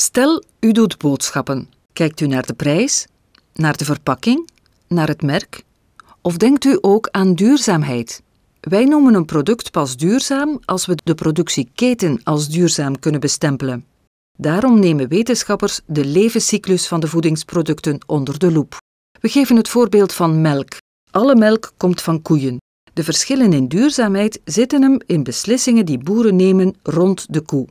Stel, u doet boodschappen. Kijkt u naar de prijs, naar de verpakking, naar het merk? Of denkt u ook aan duurzaamheid? Wij noemen een product pas duurzaam als we de productieketen als duurzaam kunnen bestempelen. Daarom nemen wetenschappers de levenscyclus van de voedingsproducten onder de loep. We geven het voorbeeld van melk. Alle melk komt van koeien. De verschillen in duurzaamheid zitten hem in beslissingen die boeren nemen rond de koe.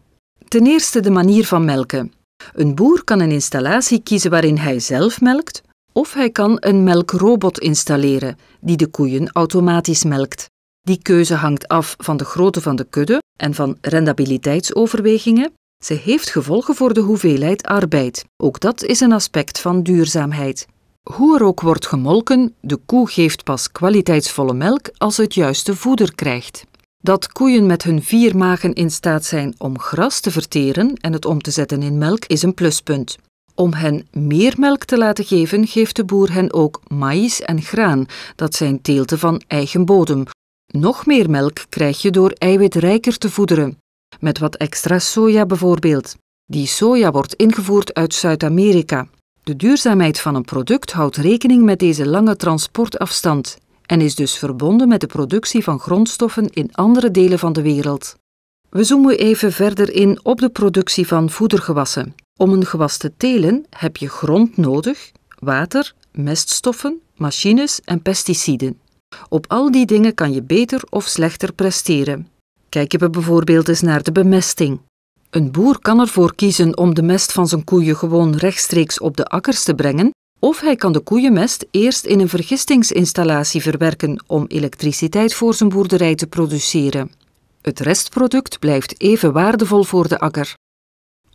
Ten eerste de manier van melken. Een boer kan een installatie kiezen waarin hij zelf melkt, of hij kan een melkrobot installeren die de koeien automatisch melkt. Die keuze hangt af van de grootte van de kudde en van rendabiliteitsoverwegingen. Ze heeft gevolgen voor de hoeveelheid arbeid. Ook dat is een aspect van duurzaamheid. Hoe er ook wordt gemolken, de koe geeft pas kwaliteitsvolle melk als ze het juiste voeder krijgt. Dat koeien met hun vier magen in staat zijn om gras te verteren en het om te zetten in melk is een pluspunt. Om hen meer melk te laten geven, geeft de boer hen ook maïs en graan, dat zijn teelten van eigen bodem. Nog meer melk krijg je door eiwitrijker te voederen, met wat extra soja bijvoorbeeld. Die soja wordt ingevoerd uit Zuid-Amerika. De duurzaamheid van een product houdt rekening met deze lange transportafstand en is dus verbonden met de productie van grondstoffen in andere delen van de wereld. We zoomen even verder in op de productie van voedergewassen. Om een gewas te telen heb je grond nodig, water, meststoffen, machines en pesticiden. Op al die dingen kan je beter of slechter presteren. Kijken we bijvoorbeeld eens naar de bemesting. Een boer kan ervoor kiezen om de mest van zijn koeien gewoon rechtstreeks op de akkers te brengen of hij kan de koeienmest eerst in een vergistingsinstallatie verwerken om elektriciteit voor zijn boerderij te produceren. Het restproduct blijft even waardevol voor de akker.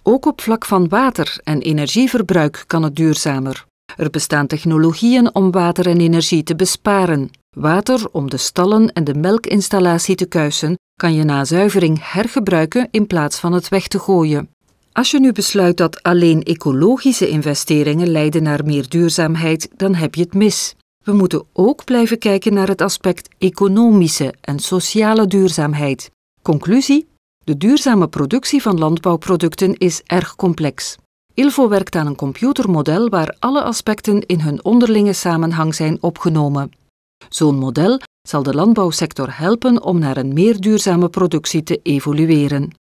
Ook op vlak van water en energieverbruik kan het duurzamer. Er bestaan technologieën om water en energie te besparen. Water om de stallen en de melkinstallatie te kuisen kan je na zuivering hergebruiken in plaats van het weg te gooien. Als je nu besluit dat alleen ecologische investeringen leiden naar meer duurzaamheid, dan heb je het mis. We moeten ook blijven kijken naar het aspect economische en sociale duurzaamheid. Conclusie: de duurzame productie van landbouwproducten is erg complex. ILVO werkt aan een computermodel waar alle aspecten in hun onderlinge samenhang zijn opgenomen. Zo'n model zal de landbouwsector helpen om naar een meer duurzame productie te evolueren.